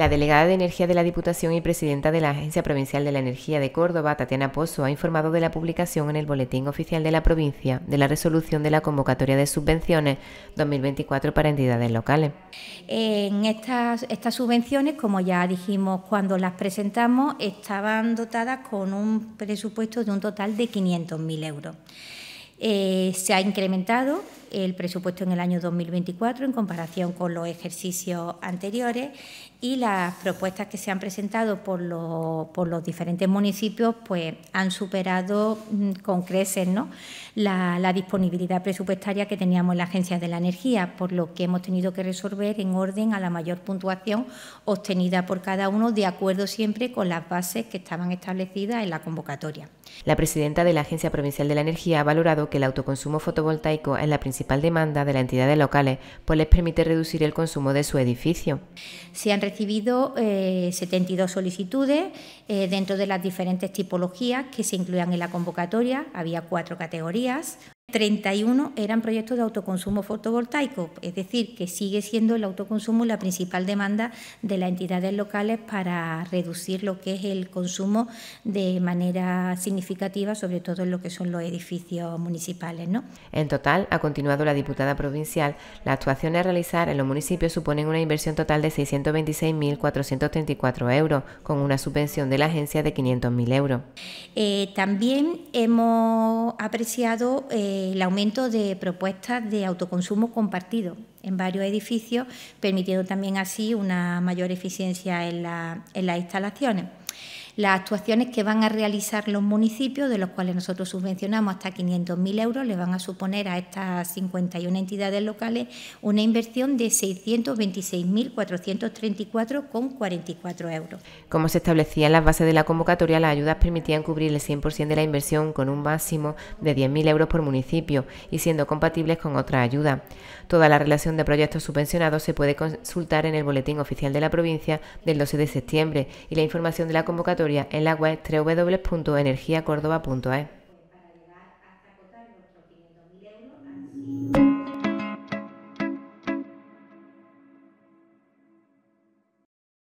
La delegada de Energía de la Diputación y presidenta de la Agencia Provincial de la Energía de Córdoba, Tatiana Pozo, ha informado de la publicación en el Boletín Oficial de la Provincia de la resolución de la convocatoria de subvenciones 2024 para entidades locales. En estas, subvenciones, como ya dijimos cuando las presentamos, estaban dotadas con un presupuesto de un total de 500.000 euros. Eh, se ha incrementado el presupuesto en el año 2024 en comparación con los ejercicios anteriores y las propuestas que se han presentado por, los, diferentes municipios pues, han superado mm, con creces la, la, disponibilidad presupuestaria que teníamos en la Agencia de la Energía, por lo que hemos tenido que resolver en orden a la mayor puntuación obtenida por cada uno, de acuerdo siempre con las bases que estaban establecidas en la convocatoria. La presidenta de la Agencia Provincial de la Energía ha valorado que el autoconsumo fotovoltaico es la principal demanda de las entidades locales, pues les permite reducir el consumo de su edificio. Se han recibido 72 eh, solicitudes eh, dentro de las diferentes tipologías que se incluían en la convocatoria. Había cuatro categorías. 31 eran proyectos de autoconsumo fotovoltaico, es decir, que sigue siendo el autoconsumo la principal demanda de las entidades locales para reducir lo que es el consumo de manera significativa, sobre todo en lo que son los edificios municipales. ¿no? En total, ha continuado la diputada provincial, las actuaciones a realizar en los municipios suponen una inversión total de 626.434 euros, con una subvención de la agencia de 500.000 euros. Eh, también hemos apreciado... Eh, el aumento de propuestas de autoconsumo compartido en varios edificios, permitiendo también así una mayor eficiencia en, en las instalaciones las actuaciones que van a realizar los municipios, de los cuales nosotros subvencionamos hasta 500.000 euros, le van a suponer a estas 51 entidades locales una inversión de 626.434,44 euros. Como se establecía en las bases de la convocatoria, las ayudas permitían cubrir el 100% de la inversión con un máximo de 10.000 euros por municipio y siendo compatibles con otra ayuda. Toda la relación de proyectos subvencionados se puede consultar en el Boletín Oficial de la Provincia del 12 de septiembre y la información de la convocatoria en la web www.energiacordoba.es.